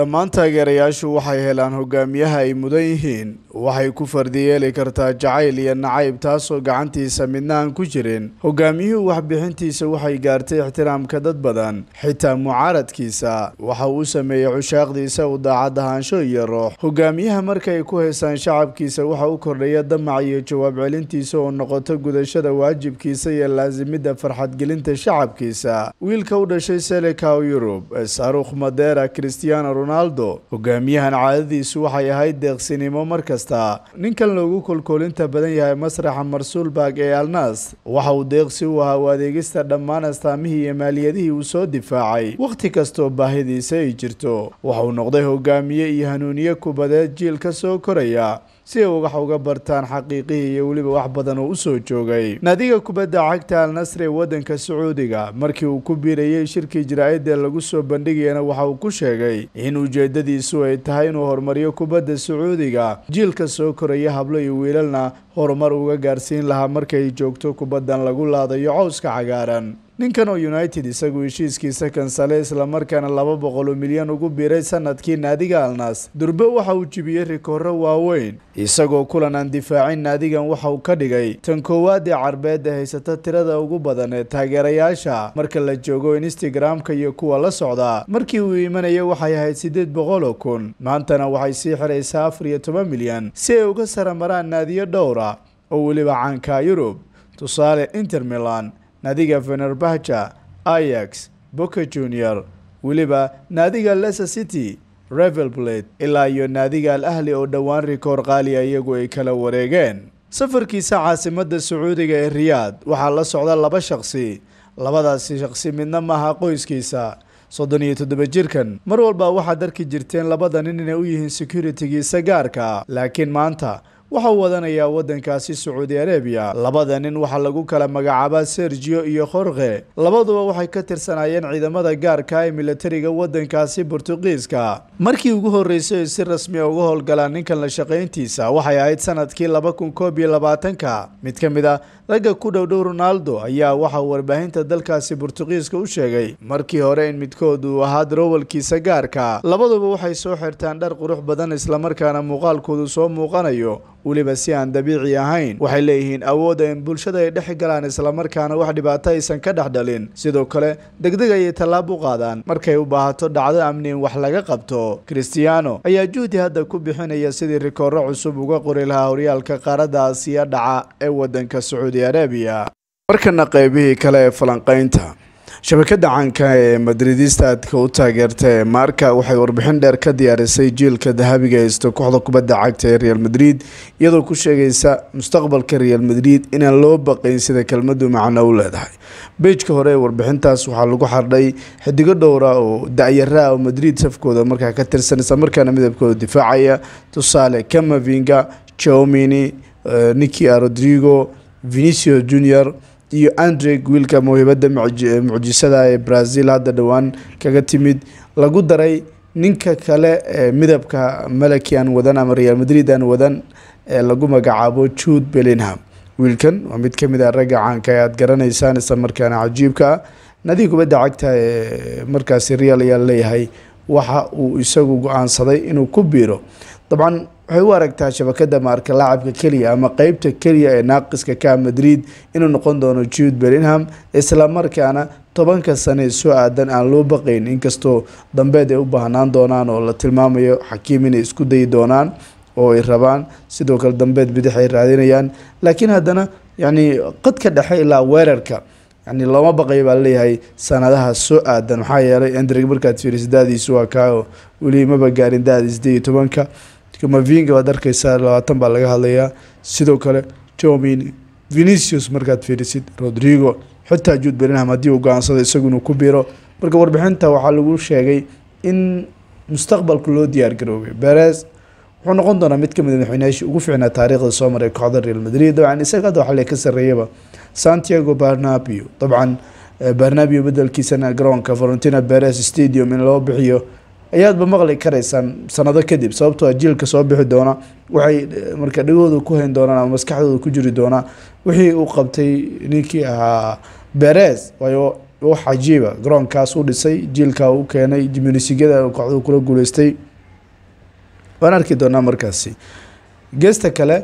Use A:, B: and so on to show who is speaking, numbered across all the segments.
A: dhammaan taageerayaashu waxay helaan hogaamiyaha ay mudan yihiin waxay ku fardiyeeli kartaa jacayl iyo nacayb taasoo gacantiisa midna aan ku jirin hogaamiyuhu waxbixintiisa waxay gaartay ixtiraamka dad badan xitaa mucaaradkiisa waxa uu sameeyey cushaaqdiisa u daacad ahaansho iyo roox hogaamiyaha markay ku haysaan shacabkiisa waxa u kordhaya damac iyo jawaab celintiisa oo noqoto gudashada waajibkiisa iyo laasimidda farxadgelinta shacabkiisa wiilka u dhashay selikow yurub ee saarukh madeera christiano ronaldo hogaamiyahan caadadiisu waxay ahayd deeqsinimo markasta kasta ninkan loogu kolkoolinta badan yahay masraxa marsuul baag ee alnaas waxa uu deeqsi u ahaa u adeegista dhammaan astaamihii iyo maaliyadihii uu soo difaacay wakhti kastoo baahidiisa ay jirto waxauu noqday hogaamiye iyo hanuuniye kubadeed jiil ka soo koraya si ay wax uga bartaan xaqiiqihii iyo weliba wax badan oo u soo joogay naadiga kubadda cagta al nasri ee waddanka sacuudiga markii uu ku biirayey shirkii jaraa'idda lagu soo bandhigayana waxa uu ku sheegay in ujeeddadiisu ay tahay inuu horumariyo kubadda sacuudiga jiilka soo koraya hablo iyo wiilalna horumar uga gaarsiin lahaa markay joogto kubaddan lagu laadayo cowska cagaaran ninkan oo united isagu heshiiskiisa kansale islamarkaana laba boqol oo milyan ugu biiray sanadkii naadiga alnas durbe waxa uu jibiyey rikooro waaweyn isagoo kulan aan difaacin naadigan waxa uu ka dhigay tan koowaadee carbeedda haysata tirada ugu badan ee taageerayaasha marka la joogo instagram-ka iyo kuwa la socda markii uu imanaya waxay ahayd siddeed boqol oo kun maantana waxay sii xiraysaa afar iyo toban milyan si ay uga saramaraan naadiyo dhowra oo weliba caanka yurub tusaale inter milan naadiga venerbaja ayax boca junior weliba naadiga leser city revelblade ilaa iyo naadiga al ahli oo dhowaan rikoor qaaliya ah iyagu ay kala wareegeen safarkiisa caasimadda sacuudiga ee riyaad waxaa la socda laba shaqsi labadaasi shaqsi midna maaha qoyskiisa soddon iyo toddoba jirkan mar walba waxaad darki jirteen labada nin inay u yihiin securitigii gaarka laakiin maanta waxau wadanayaa waddankaasi sacuudi arabiya labada nin waxaa lagu kala magacaabaa sergio iyo khorkhe labaduba waxay ka tirsanaayeen ciidamada gaarka ee milatariga waddankaasi bortugiiska markii ugu horreysay si rasmi a ah uga howlgalaan ninkan la shaqayntiisa waxay ahayd sanadkii laba kun koob iyo labaatanka mid ka mid a ah, ragga ku dhowdhow ronaldo ayaa waxaa warbaahinta dalkaasi bortugiiska u sheegay markii hore in midkood uu ahaa darowalkiisa gaarka labaduba waxay soo xirtaan dhar qurux badan islamarkaana muuqaalkoodu soo muuqanayo weliba si aan dabiici ahayn waxay leeyihiin awooda in bulshada ay dhex galaan islamarkaana wax dhibaato aysan ka dhex dhalin sidoo kale degdeg ayay tallaab u qaadaan markay u baahato dhacdo amniin wax laga qabto christiano ayaa juhdi hadda ku bixinaya sidii rikoorro cusub uga qori lahaa horyaalka qaaradda aasiya dhaca ee waddanka sacuudi arabiya markana qaybihii kale ee falanqaynta shabakada caanka ee madriidista aadka u taageerta marka waxay warbixin dheer ka diyaarisay jiilka dahabiga haysta kooxda kubadda cagta ee real madrid iyadoo ku sheegaysa mustaqbalka real madrid inaan loo baqayn sida kelmadu macno u leedahay beejka hore ee warbixintaas waxaa lagu xardhay xidigo dhowra oo da-yaraa oo madrid safkooda markaa ka tirsan islamarkaana midabkooda difaacaya tusaale camavinga chomini eh, nikia rodrigo vinicio junior iyo andre wiilka mawhibada mucjisada ee brazil hadda dhowaan kaga timid lagu daray ninka kale midabka malaki aan wadan ama real madrid aan wadan ee lagu magacaabo jude bellingham wiilkan waa mid ka mid a ah ragga caanka ee aada garanaysaan islamarkaana cajiibka ah nadii kubadda cagta ee markaasi real ayaa leeyahay waxa uu isagu go-aansaday inuu ku biiro dabcan waxay u aragtaa shabakada maarka lacabka keliya ama qeybta keliya ee naaqiska ka madrid inuu noqon doono jude bellingham islamarkaana tobanka sane soo aadan aan loo baqayn inkastoo dambeed ay u baahnaan doonaan oo la tilmaamayo xakiim inay isku dayi doonaan oo ay rabaan sidoo kale dambeed bidix ay raadinayaan laakiin haddana yacni qadka dhexe ilaa weerarka yani looma baqayo baa laleeyahay sanadaha soo aadan maxaa yeelay endrig markaad fiiriso daadiisu waa kaa oo weli maba gaarin daadi sideed iyo tobanka kamavinga waad arkeysaa labaatan baa laga hadlayaa sidoo kale tomini venicius markaad fiirisid rodrigo xitaa juud berinham haddii uu go-aansada isagu inuu ku biiro marka warbixinta waxaa lagu sheegay in mustaqbalka loo diyaargaroobay beres wuxuu noqon doonaa mid kamid madaxweynayaashii ah ugu ficnaa taariikhda soo maray kooxda real madrid dabcan isaga hadda waxaa le ka sarreeyaba santiago barnabio dabcan eh, barnabio bedelkiisana garoonka valentina beres stadium in loo bixiyo ayaadba maqli karaysaan sanado kadib sababtoo ah jiilka soo bixi doona waxay eh, marka dhagooda ku hayn doonaan ama maskaxdooda ku jiri doonaa wixii uu qabtay ninkii ahaa beres waayo wax cajiiba garoonkaas u dhisay jiilkaa u keenay jiminisigada kooxdu kula guuleystay waan arki doonaa markaasi geesta kale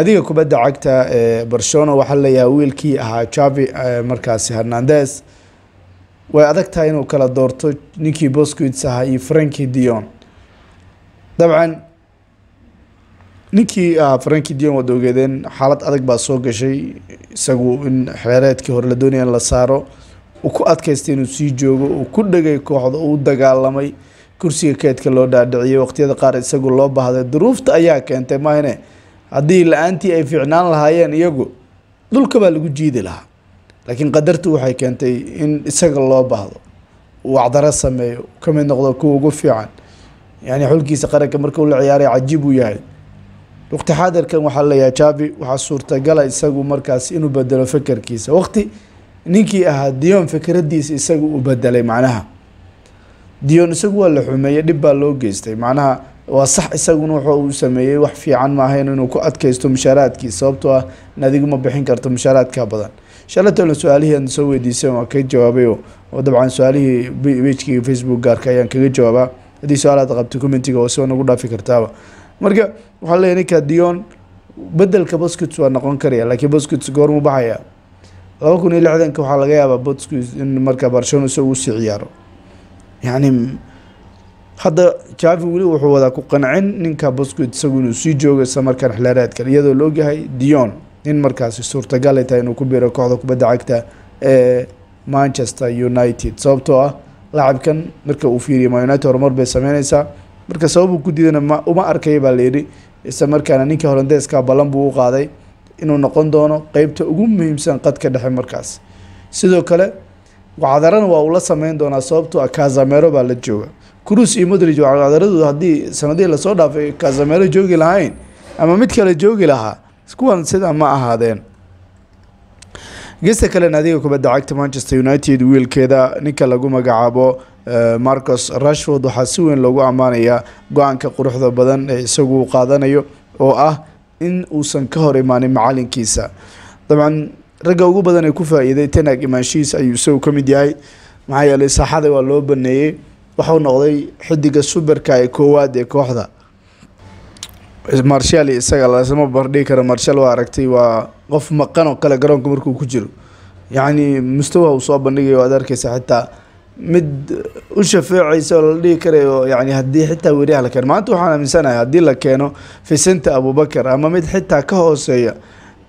A: nadiga kubadda cagta ee eh, barcelona waxaa laleeyahay wiilkii ahaa javi eh, markaasi hernandez way adag tahay inuu kala doorto ninkii bosquits ahaa iyo franki dion dabcan ninkii ah, franki dion waad xaalad adag baa soo gashay isagu in xeereedkii hore la doonaya in la saaro uu ku adkaystay inuu sii joogo uu ku dhegay kooxda uu dagaalamay kursiga keedka loo dhaadhiciyay waqtiyada qaar isagu loo baahday duruufta ayaa keentay mahne haddii la-aantii ay fiicnaan lahaayeen iyagu dhulka baa lagu jiidi lahaa laakiin qadartu waxay keentay in isaga loo baahdo uu wacdaro sameeyo ka mid noqdo kuwa ugu fiican yani xulkiisa qaranka markuu la ciyaaray cajiib uu yahay waqti xaadirkan waxaa leeyahay javi waxaa suurtagala isagu markaas inuu bedelo fekerkiisa waqti ninkii ahaa dion fikradiisa isaga uu bedelay macnaha dion isagu waa la xumeeyey dhib baa loo geystay macnaha waa sax isaguna wuxuu uu sameeyey wax fiican maahayn inuu ku adkaysto mushaaraadkii sababtoo ah nadiguma bixin karto mushaaraadka badan shalatana su-aalihii aan soo weydiiseen waan kaga jawaabay oo dabcan su-aalihii bajkii facebook gaarka ayaan kaga jawaabaa haddii su-aal aad commentiga oo soo nagu dhaafi kartaaba marka waxaa leeya ninka dion bedelka boscuits waa noqon karaya laakiin boscuits goormu baxaya laba kun iyo lixdanka waxaa laga yaabaa boscuits in marka barcelona isaga usii ciyaaro yacni hadda javi weli wuxuu wadaa ku qancin ninka boscuit isagu inuu sii joogo islamarkaan xilaareedkan iyadoo la ogyahay in markaasi suurtagal ay tahay inuu ku biiro kooxda kubadda cagta ee manchester united sababtoo ah lacabkan marka uu fiiriya ma united horumar bay sameyneysaa marka sababuu ku diidana ma uma arkaya baa layidhi isla markaana ninka holandeeska ballan buu u qaaday inuu noqon doono qeybta ugu muhiimsan qadka dhexe markaas sidoo kale cadarana waa uu la sameyn doonaa sababtoo ah kazamero baa la jooga cruz iyo modrig cadaradu haddii sanadihii lasoo dhaafay kazamero joogi lahayn ama mid kale joogi lahaa kuwan sidaa ma ahaadeen geesta kale adiga kubadda cagta manchester united wiilkeeda ninka lagu magacaabo eh, marcos rashford waxaa si weyn loogu ammaanayaa go-aanka quruxda badan ee isagu qaadanayo oo ah in uusan ka hor imaanin macalinkiisa dabcan ragga ugu badan ee ku faaiiday tenag imaanshiis ayuu isagu ka mid yahay maxaa yeelay saaxada waa loo baneeyey wuxuu noqday xidiga suberka ee koowaad ee kooxda marshaal iyo isaga lasama bardhigi kara marshaal waa aragtay waa qof maqan oo kale garoonka markuu ku jiro yacni mustawaha uu soo bandhigayo waad arkeysa xitaa mid u shafeecaysa oo la dhihi karayo yani hadii xitaa weriyaha la keeno maanta waxaan aaminsanahay haddii la keeno vicenta abubakar ama mid xitaa ka hooseeya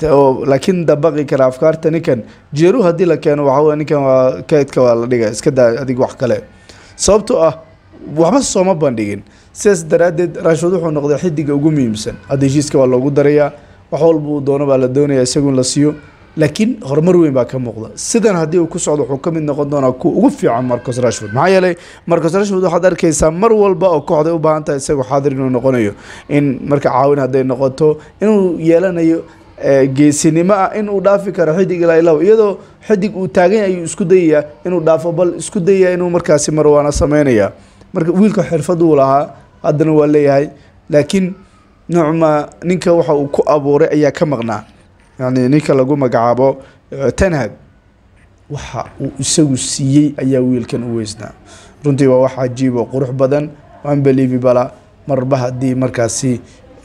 A: oo laakiin dabaqi kara afkaarta ninkan jeeru haddii la keeno waxaa ninkan waa kaydka waa la dhiga iska daa adig wax kale sababtoo ah waxba sooma bandhigin sidaas daraadeed raashuud wuxuu noqday xidiga ugu muhiimsan hadda heshiiska waa loogu darayaa wax walba uu doono baa la doonayaa isagu la siiyo laakiin horumar weyn baa ka muuqda sidan haddii uu ku socdo wuxuu ka mid noqon doonaa kuwa ugu fiican marcos rashford maxaa yeelay marcos rashford waxaad arkaysaa mar walba oo kooxday u baahan tahay isagoo xaadir inuu noqonayo in marka caawin hadday noqoto inuu yeelanayo eh, geesinimo ah in dhaafi karo xidig ilaa ilaw iyadoo xidig uu taagan ayuu isku dayayaa inuu dhaafo bal isku dayayaa inuu markaasi marwaana sameynayaa marka wiilka xirfad lahaa haddana waa leeyahay laakiin noocma ninka waxa uu ku abuuray ayaa ka maqnaa yani ninka lagu magacaabo eh, tanhab waxa uu isagu siiyey ayaa wiilkan u weysnaa runtii waa wax cajiib oo qurux badan anbelivibala ah. marba haddii markaasi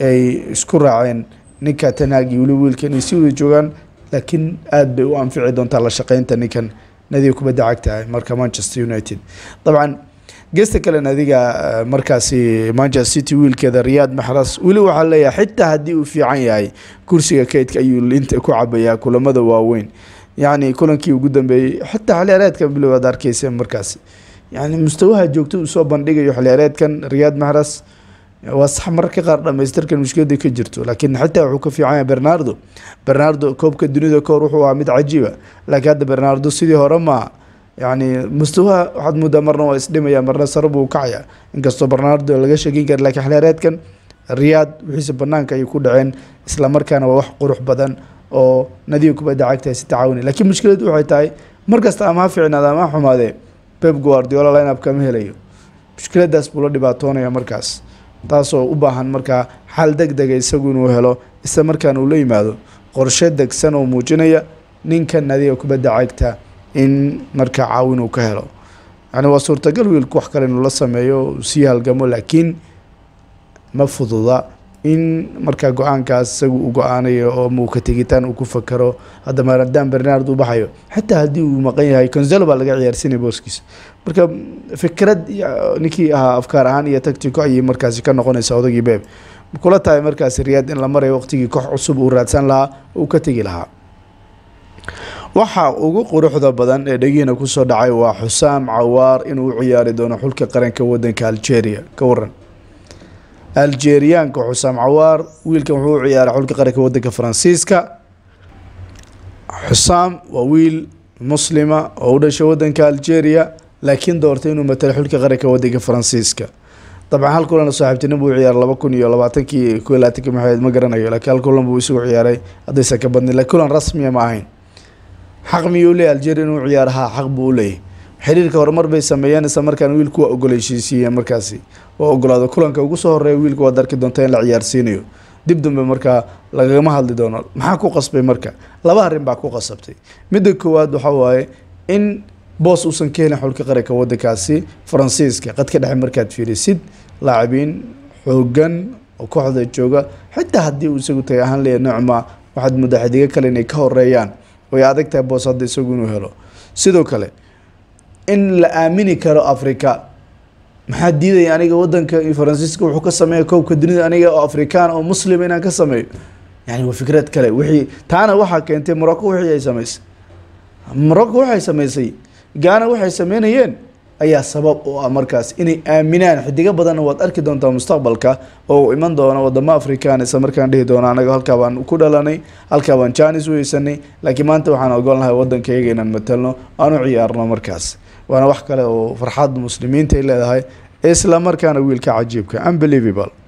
A: ay isku raaceen ninka tanaagi weli wiilkan ay si wada joogaan laakiin aada bay u anfici doontaa la shaqeynta ninkan nadiga kubadda cagtahay marka manchester united dabcan geesta kalena adiga eh, markaasi manchester city wiilkeeda riyaad maxras weli waxaa leeyahay xitaa haddii uu fiican yahay kursiga kaydka ayuu inta ku cabayaa kulamada waaweyn yani kulankii ugu dambeeyey xitaa xilciyaareedkan bilow aad markaasi yani mustawaha joogto uu soo bandhigayo xilciyaareedkan riyaad maxras eh, waa sax mararka qaar dhamaystirkan mushkilada ka jirto laakiin xitaa wuxuu ka fiican yahay bernardo bernardo koobka dunida kahor wuxuu ahaa mid cajiiba ah. laakiin hadda bernardo sidii hore maa yani mustawaha waxaad moodaa marna waa isdhimaya marna sare buu kacaya inkastoo barnaado laga sheegeyn kara lakiin xilheereedkan riyaad wixiise banaanka ayay ku dhaceen islamarkaana waa wax qurux badan oo nadiga kubadda cagta si tacaawina lakiin mushkilad waxay tahay markasta ama ha fiicnaada ama ha xumaadee beb guardiola lineup kama helayo mushkiladaas buu dhibaatoonaya markaas taasoo u baahan markaa xal deg dega ah isagu inuu helo isla markaana uu la yimaado qorshe degsan oo muujinaya ninka nadiga kubadda cagta in marka caawin uu ka helo yacni waa suurtagal wiilku wax kale inuu la sameeyo sii halgamo laakiin ma fududa in markaa go-aankaas isagu u go-aanayo oo muuka tegitaan uu ku fakaro hadda maadaan bernaard u baxayo xataa haddii uu maqan yahay conselo baa laga ciyaarsinaya booskiisa marka fikrad ninkii ahaa afkaar ahaan iyo tactico ayay markaasi ka noqonaysaa odagii beeb kula tahay markaasi riyaad in la marayo waqtigii koox cusub uu raadsan lahaa uu ka tegi lahaa waxa ugu quruxda badan ee dhagiina kusoo dhacay waa xusaam cawaar inuu u ciyaari doono xulka qaranka wadanka algeria ka waran algeriyaanka xusaam cawaar wiilkan wuxuu u ciyaaray xulka qaranka wadanka faransiiska xusaam waa wiil muslima oo u dhashay wadanka algeria laakiin doortay inuu matalo xulka qaranka wadanka faransiiska dabcan hal kulan saaxiibtinimo uu ciyaaray laba kun iyo labaatankii koy labaatanki maxamed ma garanayo laakiin hal kulan buu isugu ciyaaray haddaysan ka badnin laakiin kulan rasmiya ma ahayn xaq miyuu leeyahy aljeeriya inuu ciyaarahaa xaq buu u leeyahy xiriirka horumar bay sameeyeen isla markaan wiilku waa ogoleysiisiiyeen markaasi oo ogolaado kulanka ugu soo horeeya wiilku waad arki doontaa in la ciyaarsiinayo dib dambe markaa lagagama hadli doono maxaa ku qasbay marka laba arrin baa ku qasabtay midda koowaad waxaa waaye in boos uusan ka helin xulka qaranka waddankaasi faransiiska qadka dhexe markaad fiirisid laacabiin xoogan oo kooxda jooga xitaa haddii uu isagu tagay ahaan leeya nocma waxaad mudda kale inay ka horeeyaan way adagtahay boosada isagu inuu helo sidoo kale in la aamini karo africa maxaa diidaya aniga wadanka faransiiska wuxuu ka sameeya koobka dunida aniga oo afrikaan oo muslim inaan ka sameeyo yani waa fikrad kale wixii taana waxaa keentay morocco wixii ay samaysay morocco waxay samaysay gaana waxay sameynayeen ayaa sabab u ah markaas inay aaminaan xidigo badanna waad arki doontaa mustaqbalka oo uu iman doono wadamo african isla markaan dhihi doona anaga halkaa baan ku dhalanay halkaa baan janis u heysanay laakiin maanta waxaan ogolnahay wadankayaga inaan matalno aan u ciyaarno markaas waana wax kale oo farxad muslimiinta ay leedahay isla markaana wiilka cajiibka unbelievable